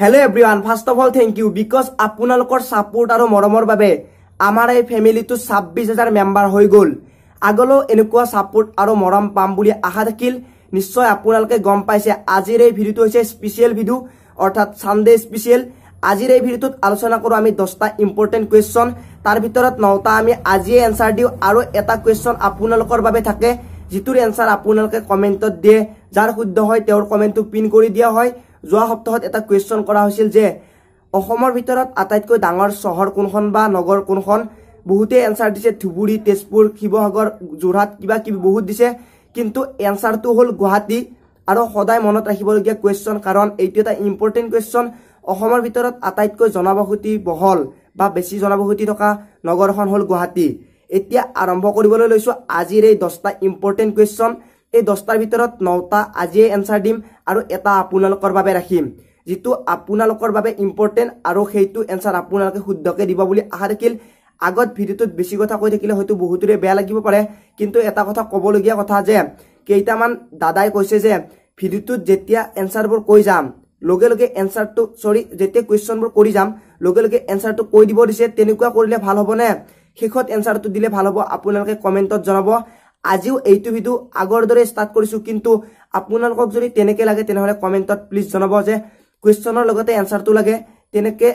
hello' everyone first of all thank you because আপোনালোকৰ support আৰু মৰমৰ বাবে আমাৰ এই ফেমিলিটো ছাব্বিছ হাজাৰ মেম্বাৰ হৈ গ'ল আগলৈও এনেকুৱা ছাপৰ্ট আৰু মৰম পাম বুলি আশা থাকিল নিশ্চয় আপোনালোকে গম পাইছে আজিৰ এই ভিডিঅ'টো হৈছে স্পেচিয়েল ভিডিঅ' অৰ্থাৎ ছানডে স্পেচিয়েল আজিৰ এই ভিডিঅ'টোত আলোচনা কৰোঁ আমি দহটা ইম্পৰ্টেণ্ট কুৱেশ্যন তাৰ ভিতৰত নটা আমি আজিয়ে এনচাৰ দিওঁ আৰু এটা কুৱেশ্যন আপোনালোকৰ বাবে থাকে যিটোৰ এনচাৰ আপোনালোকে কমেণ্টত দিয়ে যাৰ শুদ্ধ হয় তেওঁৰ কমেণ্টটো পিন কৰি দিয়া হয় যোৱা সপ্তাহত এটা কুৱেশ্যন কৰা হৈছিল যে অসমৰ ভিতৰত আটাইতকৈ ডাঙৰ চহৰ কোনখন বা নগৰ কোনখন বহুতেই এনচাৰ দিছে ধুবুৰী তেজপুৰ শিৱসাগৰ যোৰহাট কিবা কিবি বহুত দিছে কিন্তু এনচাৰটো হ'ল গুৱাহাটী আৰু সদায় মনত ৰাখিবলগীয়া কুৱেশ্যন কাৰণ এইটো এটা ইম্পৰ্টেণ্ট কুৱেশ্যন অসমৰ ভিতৰত আটাইতকৈ জনবসতি বহল বা বেছি জনবসতি থকা নগৰখন হ'ল গুৱাহাটী এতিয়া আৰম্ভ কৰিবলৈ লৈছোঁ আজিৰ এই দহটা ইম্পৰ্টেণ্ট কুৱেশ্যন এই দহটাৰ ভিতৰত নটা আজিয়ে এনচাৰ দিম আৰু এটা আপোনালোকৰ বাবে ৰাখিম যিটো আপোনালোকৰ বাবে ইম্পৰ্টেণ্ট আৰু সেইটো এনচাৰ আপোনালোকে শুদ্ধকৈ দিব বুলি আশা থাকিল আগত ভিডিঅ'টোত বেছি কথা কৈ থাকিলে হয়তো বহুতৰে বেয়া লাগিব পাৰে কিন্তু এটা কথা ক'বলগীয়া কথা যে কেইটামান দাদাই কৈছে যে ভিডিঅ'টোত যেতিয়া এনচাৰবোৰ কৈ যাম লগে লগে এনচাৰটো চৰি যেতিয়া কুৱেশ্যনবোৰ কৰি যাম লগে লগে এনচাৰটো কৈ দিব দিছে তেনেকুৱা কৰিলে ভাল হ'বনে শেষত এনচাৰটো দিলে ভাল হ'ব আপোনালোকে কমেণ্টত জনাব আজিও এইটো ভিডিঅ' আগৰ দৰে ষ্টাৰ্ট কৰিছোঁ কিন্তু আপোনালোকক যদি তেনেকৈ লাগে তেনেহ'লে কমেণ্টত প্লিজ জনাব যে কুৱেশ্যনৰ লগতে এনচাৰটো লাগে তেনেকৈ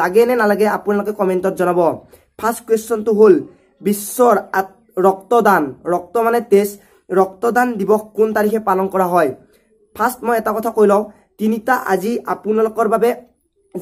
লাগে নে নালাগে আপোনালোকে কমেণ্টত জনাব ফাৰ্ষ্ট কুৱেশ্যনটো হ'ল বিশ্বৰ ৰক্তদান ৰক্ত মানে তেজ ৰক্তদান দিৱস কোন তাৰিখে পালন কৰা হয় ফাৰ্ষ্ট মই এটা কথা কৈ লওঁ তিনিটা আজি আপোনালোকৰ বাবে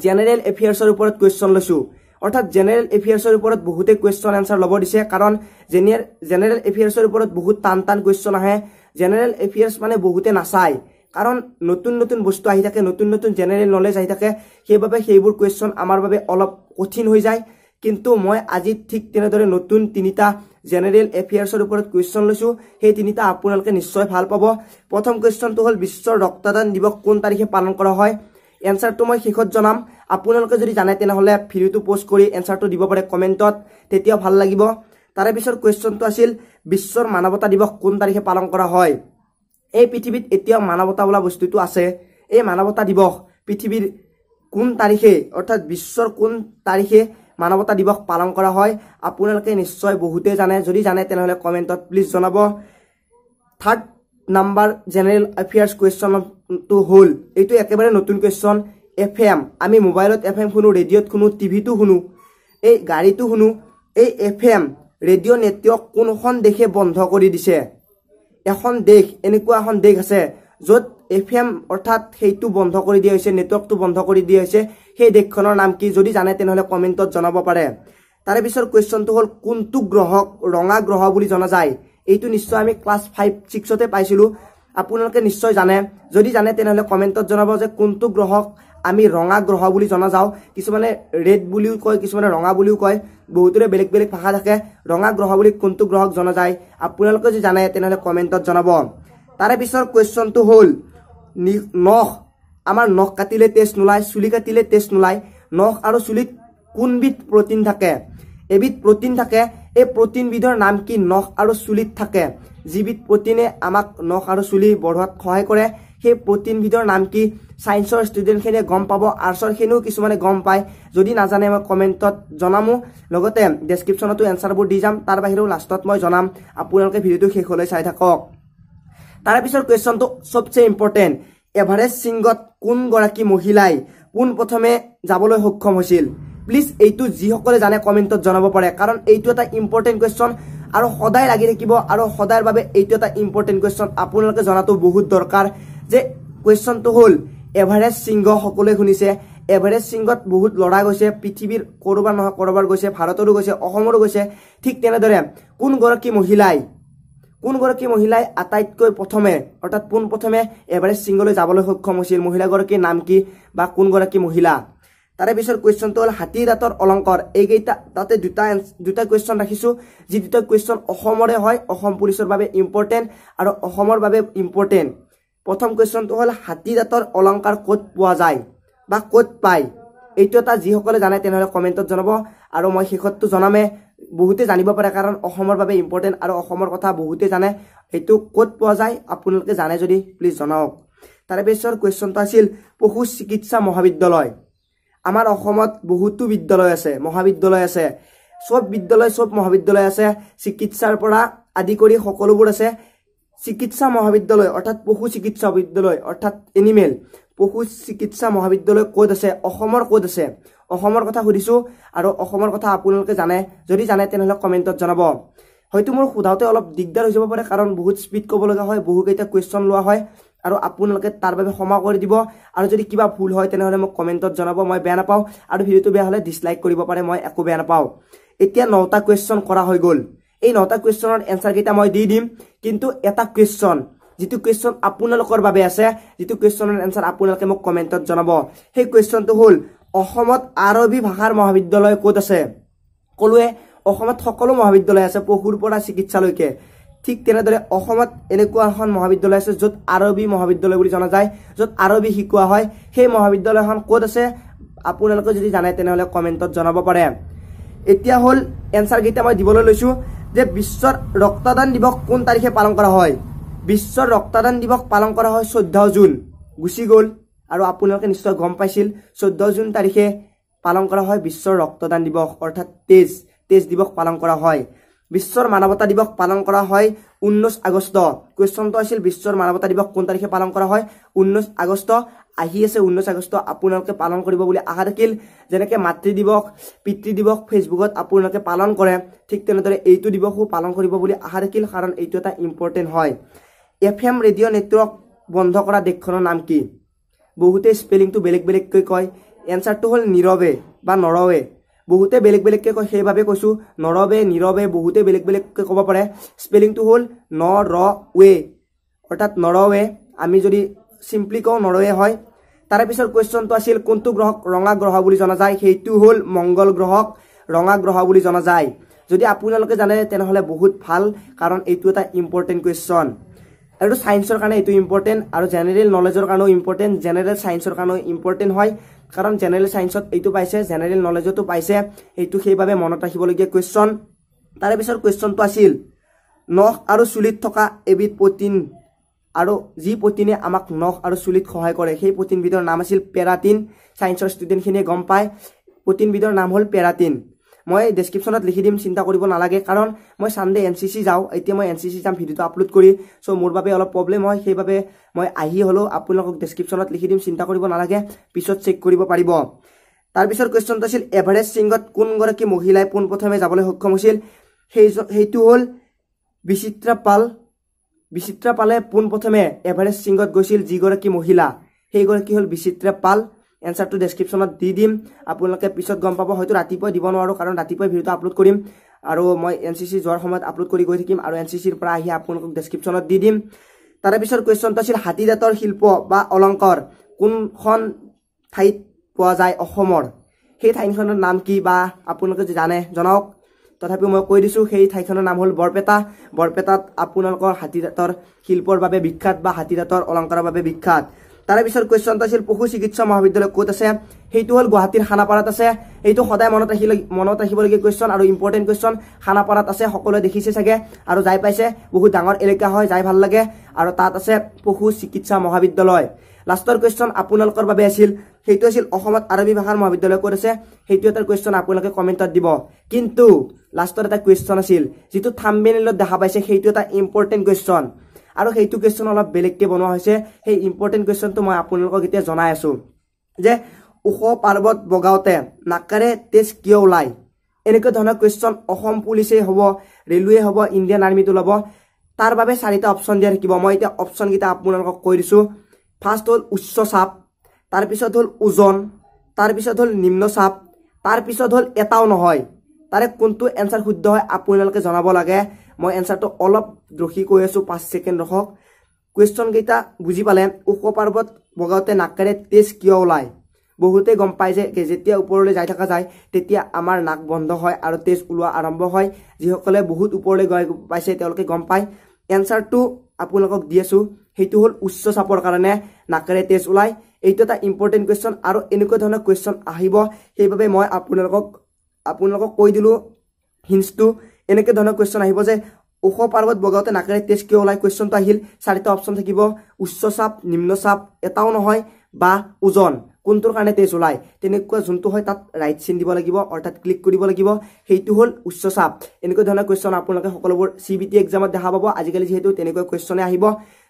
জেনেৰেল এফেয়াৰ্ছৰ ওপৰত কুৱেশ্যন লৈছোঁ অৰ্থাৎ জেনেৰেল এফেয়াৰ্ছৰ ওপৰত বহুতেই কুৱেশ্যন এনচাৰ ল'ব দিছে কাৰণ জেনিয়াৰ জেনেৰেল এফেয়াৰ্ছৰ ওপৰত বহুত টান টান কুৱেশ্যন আহে জেনেৰেল এফেয়াৰ্ছ মানে বহুতে নাচায় কাৰণ নতুন নতুন বস্তু আহি থাকে নতুন নতুন জেনেৰেল নলেজ আহি থাকে সেইবাবে সেইবোৰ কুৱেশ্যন আমাৰ বাবে অলপ কঠিন হৈ যায় কিন্তু মই আজি ঠিক তেনেদৰে নতুন তিনিটা জেনেৰেল এফেয়াৰ্ছৰ ওপৰত কুৱেশ্যন লৈছোঁ সেই তিনিটা আপোনালোকে নিশ্চয় ভাল পাব প্ৰথম কুৱেশ্যনটো হ'ল বিশ্ব ৰক্তদান দিৱস কোন তাৰিখে পালন কৰা হয় এনচাৰটো মই শেষত জনাম আপোনালোকে যদি জানে তেনেহ'লে ভিডিঅ'টো পষ্ট কৰি এনচাৰটো দিব পাৰে কমেণ্টত তেতিয়াও ভাল লাগিব তাৰে পিছৰ কুৱেশ্যনটো আছিল বিশ্বৰ মানৱতা দিৱস কোন তাৰিখে পালন কৰা হয় এই পৃথিৱীত এতিয়াও মানৱতা বোলা বস্তুটো আছে এই মানৱতা দিৱস পৃথিৱীৰ কোন তাৰিখে অৰ্থাৎ বিশ্বৰ কোন তাৰিখে মানৱতা দিৱস পালন কৰা হয় আপোনালোকে নিশ্চয় বহুতেই জানে যদি জানে তেনেহ'লে কমেণ্টত প্লিজ জনাব third number general affairs question তো হল এই একেবারে নতুন কুয়েশন এফ এম আমি মোবাইলত এফ এম শুনো রেডিওত শুনো টিভিটো শুনো এই গাড়িটো শুনো এই এফ এম ৰেডিঅ' নেটৱৰ্ক কোনখন দেশে বন্ধ কৰি দিছে এখন দেশ এনেকুৱা এখন দেশ আছে য'ত এফ এম অৰ্থাৎ সেইটো বন্ধ কৰি দিয়া হৈছে নেটৱৰ্কটো বন্ধ কৰি দিয়া হৈছে সেই দেশখনৰ নাম কি যদি জানে তেনেহ'লে কমেণ্টত জনাব পাৰে তাৰে পিছৰ কুৱেশ্যনটো হ'ল কোনটো গ্ৰহক ৰঙা গ্ৰহ বুলি জনা যায় এইটো নিশ্চয় আমি ক্লাছ ফাইভ ছিক্সতে পাইছিলোঁ আপোনালোকে নিশ্চয় জানে যদি জানে তেনেহ'লে কমেণ্টত জনাব যে কোনটো গ্ৰহক আমি ৰঙা গ্ৰহ বুলি জনা যাওঁ কিছুমানে ৰেড বুলিও কয় কিছুমানে ৰঙা বুলিও কয় বহুতৰে বেলেগ বেলেগ ভাষা থাকে ৰঙা গ্ৰহ বুলি কোনটো গ্ৰহক জনা যায় আপোনালোকে যদি জানে তেনেহ'লে কমেণ্টত জনাব তাৰে পিছৰ কুৱেশ্যনটো হ'ল নখ আমাৰ নখ কাটিলে টেষ্ট নোলায় চুলি কাটিলে টেষ্ট নোলায় নখ আৰু চুলিত কোনবিধ প্ৰটিন থাকে এবিধ প্ৰটিন থাকে এই প্ৰটিনবিধৰ নাম কি নখ আৰু চুলিত থাকে যিবিধ প্ৰটিনে আমাক নখ আৰু চুলি বঢ়োৱাত সহায় কৰে সেই প্ৰটিনবিধৰ নাম কি ছায়েন্সৰ ষ্টুডেণ্টখিনিয়ে গম পাব আৰ্টছৰখিনিও কিছুমানে গম পায় যদি নাজানে মই কমেণ্টত জনামো লগতে ডেছক্ৰিপশ্যনতো এনচাৰবোৰ দি যাম তাৰ বাহিৰেও লাষ্টত মই জনাম আপোনালোকে ভিডিঅ'টো শেষলৈ চাই থাকক তাৰপিছৰ কুৱেশ্যনটো চবচে ইম্পৰ্টেণ্ট এভাৰেষ্ট সিংগত কোনগৰাকী মহিলাই পোনপ্ৰথমে যাবলৈ সক্ষম হৈছিল প্লিজ এইটো যিসকলে জানে কমেণ্টত জনাব পাৰে কাৰণ এইটো এটা ইম্পৰ্টেণ্ট কুৱেশ্যন আৰু সদায় লাগি থাকিব আৰু সদায়ৰ বাবে এইটো এটা ইম্পৰ্টেণ্ট কুৱেশ্যন আপোনালোকে জনাটো বহুত দৰকাৰ যে কুৱেশ্যনটো হ'ল এভাৰেষ্ট সিংহ সকলোৱে শুনিছে এভাৰেষ্ট সিংহত বহুত লৰা গৈছে পৃথিৱীৰ ক'ৰবাৰ নহয় ক'ৰবাৰ গৈছে ভাৰতৰো গৈছে অসমৰো গৈছে ঠিক তেনেদৰে কোনগৰাকী মহিলাই কোনগৰাকী মহিলাই আটাইতকৈ প্ৰথমে অৰ্থাৎ পোনপ্ৰথমে এভাৰেষ্ট চিংগলৈ যাবলৈ সক্ষম হৈছিল মহিলাগৰাকীৰ নাম কি বা কোনগৰাকী মহিলা তাৰে পিছৰ কুৱেশ্যনটো হ'ল হাতীৰ দাঁতৰ অলংকাৰ এইকেইটা তাতে দুটা দুটা কুৱেশ্যন ৰাখিছোঁ যি দুটা কুৱেশ্যন অসমৰে হয় অসম পুলিচৰ বাবে ইম্পৰ্টেণ্ট আৰু অসমৰ বাবে ইম্পৰ্টেণ্ট প্ৰথম কুৱেশ্যনটো হ'ল হাতী দাঁতৰ অলংকাৰ ক'ত পোৱা যায় বা ক'ত পায় এইটো এটা যিসকলে জানে তেনেহ'লে কমেণ্টত জনাব আৰু মই শেষতটো জনামে বহুতে জানিব পাৰে কাৰণ অসমৰ বাবে ইম্পৰ্টেণ্ট আৰু অসমৰ কথা বহুতে জানে এইটো ক'ত পোৱা যায় আপোনালোকে জানে যদি প্লিজ জনাওক তাৰে তাৰপিছৰ কুৱেশ্যনটো আছিল পশু চিকিৎসা মহাবিদ্যালয় আমাৰ অসমত বহুতো বিদ্যালয় আছে মহাবিদ্যালয় আছে চব বিদ্যালয় চব মহাবিদ্যালয় আছে চিকিৎসাৰ পৰা আদি কৰি সকলোবোৰ আছে চিকিৎসা মহাবিদ্যালয় অৰ্থাৎ পশু চিকিৎসা বিদ্যালয় অৰ্থাৎ এনিমেল পশু চিকিৎসা মহাবিদ্যালয় ক'ত আছে অসমৰ ক'ত আছে অসমৰ কথা সুধিছোঁ আৰু অসমৰ কথা আপোনালোকে জানে যদি জানে তেনেহ'লে কমেণ্টত জনাব হয়তো মোৰ সোধাওঁতে অলপ দিগদাৰ হৈ যাব পাৰে কাৰণ বহুত স্পীড ক'ব লগা হয় বহুকেইটা কুৱেশ্যন লোৱা হয় আৰু আপোনালোকে তাৰ বাবে ক্ষমা কৰি দিব আৰু যদি কিবা ভুল হয় তেনেহ'লে মোক কমেণ্টত জনাব মই বেয়া নাপাওঁ আৰু ভিডিঅ'টো বেয়া হ'লে ডিছলাইক কৰিব পাৰে মই একো বেয়া নাপাওঁ এতিয়া নটা কুৱেশ্যন কৰা হৈ গ'ল এই নটা কুৱেশ্যনৰ এনচাৰকেইটা মই দি দিম কিন্তু এটা কুৱেশ্যন যিটো কুৱেশ্যন আপোনালোকৰ বাবে আছে যিটো কুৱেশ্যনৰ এনচাৰ আপোনালোকে মোক কমেণ্টত জনাব সেই কুৱেশ্যনটো হ'ল অসমত আৰবী ভাষাৰ মহাবিদ্যালয় ক'ত আছে ক'লোৱে অসমত সকলো মহাবিদ্যালয় আছে পশুৰ পৰা চিকিৎসালৈকে ঠিক তেনেদৰে অসমত এনেকুৱা এখন মহাবিদ্যালয় আছে য'ত আৰবী মহাবিদ্যালয় বুলি জনা যায় য'ত আৰবী শিকোৱা হয় সেই মহাবিদ্যালয়খন ক'ত আছে আপোনালোকে যদি জানে তেনেহ'লে কমেণ্টত জনাব পাৰে এতিয়া হ'ল এনচাৰকেইটা মই দিবলৈ লৈছোঁ যে বিশ্বৰ ৰক্তদান দিৱস কোন তাৰিখে পালন কৰা হয় বিশ্বৰ ৰক্তদান দিৱস পালন কৰা হয় চৈধ্য জুন গুচি গ'ল আৰু আপোনালোকে নিশ্চয় গম পাইছিল চৈধ্য জুন তাৰিখে পালন কৰা হয় বিশ্বৰ ৰক্তদান দিৱস অৰ্থাৎ তেজ তেজ দিৱস পালন কৰা হয় বিশ্বৰ মানৱতা দিৱস পালন কৰা হয় ঊনৈছ আগষ্ট কুৱেশ্যনটো আছিল বিশ্বৰ মানৱতা দিৱস কোন তাৰিখে পালন কৰা হয় ঊনৈছ আগষ্ট আহি আছে ঊনৈছ আগষ্ট আপোনালোকে পালন কৰিব বুলি আশা থাকিল যেনেকে মাতৃ দিৱস পিতৃ দিৱস ফেচবুকত আপোনালোকে পালন কৰে ঠিক তেনেদৰে এইটো দিৱসো পালন কৰিব বুলি আশা থাকিল কাৰণ এইটো এটা ইম্পৰ্টেণ্ট হয় এফ এম ৰেডিঅ' নেটৱৰ্ক বন্ধ কৰা দেশখনৰ নাম কি বহুতে স্পেলিংটো বেলেগ বেলেগকৈ কয় এনচাৰটো হ'ল নীৰৱে বা নৰৱে বহুতে বেলেগ বেলেগকে কয় সেইবাবে কৈছো নৰৱে নীৰৱে বহুতে বেলেগ বেলেগকে ক'ব পাৰে স্পেলিংটো হ'ল ন ৰ ৱে অৰ্থাৎ নৰৱে আমি যদি চিম্পলি কওঁ নৰৱে হয় তাৰে পিছত কুৱেশ্যনটো আছিল কোনটো গ্ৰহক ৰঙা গ্ৰহ বুলি জনা যায় সেইটো হ'ল মংগল গ্ৰহক ৰঙা গ্ৰহ বুলি জনা যায় যদি আপোনালোকে জানে তেনেহ'লে বহুত ভাল কাৰণ এইটো এটা ইম্পৰ্টেণ্ট কুৱেশ্যন আৰু চায়েন্সৰ কাৰণে এইটো ইম্পৰ্টেণ্ট আৰু জেনেৰেল নলেজৰ কাৰণেও ইম্পৰ্টেণ্ট জেনেৰেল চায়েন্সৰ কাৰণেও ইম্পৰ্টেণ্ট হয় কাৰণ জেনেৰেল চায়েন্সত এইটো পাইছে জেনেৰেল নলেজতো পাইছে এইটো সেইবাবে মনত ৰাখিবলগীয়া কুৱেশ্যন তাৰে পিছৰ কুৱেশ্যনটো আছিল নখ আৰু চুলিত থকা এবিধ প্ৰটিন আৰু যি প্ৰটিনে আমাক নখ আৰু চুলিত সহায় কৰে সেই প্ৰটিনবিধৰ নাম আছিল পেৰাটিন চায়েন্সৰ ষ্টুডেণ্টখিনিয়ে গম পায় প্ৰটিনবিধৰ নাম হ'ল পেৰাটিন মই ডেছক্ৰিপশ্যনত লিখি দিম চিন্তা কৰিব নালাগে কাৰণ মই চানডে এন চি চি যাওঁ এতিয়া মই এন চি চি যাম ভিডিঅ'টো আপলোড কৰি চ' মোৰ বাবে অলপ প্ৰব্লেম হয় সেইবাবে মই আহি হ'লেও আপোনালোকক ডেছক্ৰিপশ্যনত লিখি দিম চিন্তা কৰিব নালাগে পিছত চেক কৰিব পাৰিব তাৰপিছত কুৱেশ্যনটো আছিল এভাৰেষ্ট ছিংগত কোনগৰাকী মহিলাই পোনপ্ৰথমে যাবলৈ সক্ষম হৈছিল সেই সেইটো হ'ল বিচিত্ৰা পাল বিচিত্ৰা পালে পোনপ্ৰথমে এভাৰেষ্ট ছিংগত গৈছিল যিগৰাকী মহিলা সেইগৰাকী হ'ল বিচিত্ৰা পাল এনচাৰটো ডেছক্ৰিপশ্যনত দি দিম আপোনালোকে পিছত গম পাব হয়তো ৰাতিপুৱাই দিব নোৱাৰোঁ কাৰণ ৰাতিপুৱাই ভিডিঅ'টো আপলোড কৰিম আৰু মই এন চি চি যোৱাৰ সময়ত আপলোড কৰি গৈ থাকিম আৰু এন চি চিৰ পৰা আহি আপোনালোকক ডেছক্ৰিপশ্যনত দি দিম তাৰে পিছত কুৱেশ্যনটো আছিল হাতী দাঁতৰ শিল্প বা অলংকাৰ কোনখন ঠাইত পোৱা যায় অসমৰ সেই ঠাইখনৰ নাম কি বা আপোনালোকে জানে জনাওক তথাপিও মই কৈ দিছোঁ সেই ঠাইখনৰ নাম হ'ল বৰপেটা বৰপেটাত আপোনালোকৰ হাতী দাঁতৰ শিল্পৰ বাবে বিখ্যাত বা হাতী অলংকাৰৰ বাবে বিখ্যাত তাৰ পিছৰ কুৱেশ্যনটো আছিল পশু চিকিৎসা মহাবিদ্যালয় কত আছে সেইটো হ'ল গুৱাহাটীৰ খানাপাৰাত আছে সেইটো সদায় মনত ৰাখি মনত ৰাখিবলগীয়া কুৱেশ্যন আৰু ইম্পৰ্টেণ্ট কুৱেশ্যন খানাপাৰাত আছে সকলোৱে দেখিছে চাগে আৰু যাই পাইছে বহুত ডাঙৰ এলেকা হয় যাই ভাল লাগে আৰু তাত আছে পশু চিকিৎসা মহাবিদ্যালয় লাষ্টৰ কুৱেশ্যন আপোনালোকৰ বাবে আছিল সেইটো আছিল অসমত আৰবী ভাষাৰ মহাবিদ্যালয় ক'ত আছে সেইটো এটা কুৱেশ্যন আপোনালোকে কমেণ্টত দিব কিন্তু লাষ্টৰ এটা কুৱেশ্যন আছিল যিটো থাম্বেনিলত দেখা পাইছে সেইটো এটা ইম্পৰ্টেণ্ট কুৱেশ্যন আৰু সেইটো কুৱেশ্যন অলপ বেলেগকৈ বনোৱা হৈছে সেই ইম্পৰ্টেণ্ট কুৱেশ্যনটো মই আপোনালোকক এতিয়া জনাই আছো যে ওখ পাৰ্বত বগাওঁতে নাকাৰে তেজ কিয় ওলায় এনেকুৱা ধৰণৰ কুৱেশ্যন অসম পুলিচেই হ'ব ৰেলৱে হ'ব ইণ্ডিয়ান আৰ্মীটো ল'ব তাৰ বাবে চাৰিটা অপশ্যন দিয়া থাকিব মই এতিয়া অপশ্যনকেইটা আপোনালোকক কৈ দিছোঁ ফাৰ্ষ্ট হ'ল উচ্চ চাপ তাৰপিছত হ'ল ওজন তাৰপিছত হ'ল নিম্ন চাপ তাৰপিছত হ'ল এটাও নহয় তাৰে কোনটো এনচাৰ শুদ্ধ হয় আপোনালোকে জনাব লাগে মই এনচাৰটো অলপ ৰখি কৈ আছো পাঁচ ছেকেণ্ড ৰখক কুৱেশ্যন কেইটা বুজি পালে ওখ পাৰ্বত বগাওঁতে নাকেৰে তেজ কিয় ওলায় বহুতে গম পাই যে যেতিয়া ওপৰলৈ যাই থকা যায় তেতিয়া আমাৰ নাক বন্ধ হয় আৰু তেজ ওলোৱা আৰম্ভ হয় যিসকলে বহুত ওপৰলৈ গৈ পাইছে তেওঁলোকে গম পায় এনচাৰটো আপোনালোকক দি আছো সেইটো হ'ল উচ্চ চাপৰ কাৰণে নাকেৰে তেজ ওলায় এইটো এটা ইম্পৰ্টেণ্ট কুৱেশ্যন আৰু এনেকুৱা ধৰণৰ কুৱেশ্যন আহিব সেইবাবে মই আপোনালোকক আপোনালোকক কৈ দিলোঁ হিন্সটো এনেকে ধৰণৰ কুৱেশ্যন আহিব যে ওখ পাৰ্বত বগাওঁতে নাকেৰে তেজ কিয় ওলায় কুৱেশ্যনটো আহিল চাৰিটা অপশ্যন থাকিব উচ্চ নিম্ন নিম্নচাপ এটাও নহয় বা ওজন কোনটোৰ কাৰণে তেজ ওলায় তেনেকুৱা যোনটো হয় তাত ৰাইট চিন দিব লাগিব অৰ্থাৎ ক্লিক কৰিব লাগিব সেইটো হ'ল উচ্চ উচ্চচাপ এনেকুৱা ধৰণৰ কুৱেশ্যন আপোনালোকে সকলোবোৰ চি বি টি এক্সামত দেখা পাব আজিকালি যিহেতু তেনেকুৱা কুৱেশ্যনে আহিব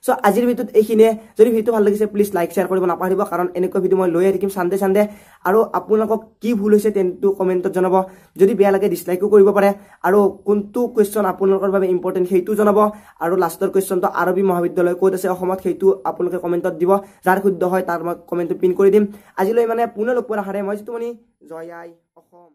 চ' আজিৰ ভিডিঅ'ত এইখিনিয়ে যদি ভিডিঅ'টো ভাল লাগিছে প্লিজ লাইক শ্বেয়াৰ কৰিব নাপাহৰিব কাৰণ এনেকুৱা ভিডিঅ' মই লৈয়ে থাকিম চানডে চানডে আৰু আপোনালোকক কি ভুল হৈছে তেন্তো কমেণ্টত জনাব যদি বেয়া লাগে ডিছলাইকো কৰিব পাৰে আৰু কোনটো কুৱেশ্যন আপোনালোকৰ বাবে ইম্পৰ্টেণ্ট সেইটো জনাব আৰু লাষ্টৰ কুৱেশ্যনটো আৰবী মহাবিদ্যালয় ক'ত আছে অসমত সেইটো আপোনালোকে কমেণ্টত দিব যাৰ শুদ্ধ হয় তাৰ মই কমেণ্টটো পিন কৰি দিম আজিলৈ মানে পুনৰ লগ পোৱাৰ আশাৰে মই যিটো মানে জয় আই অসম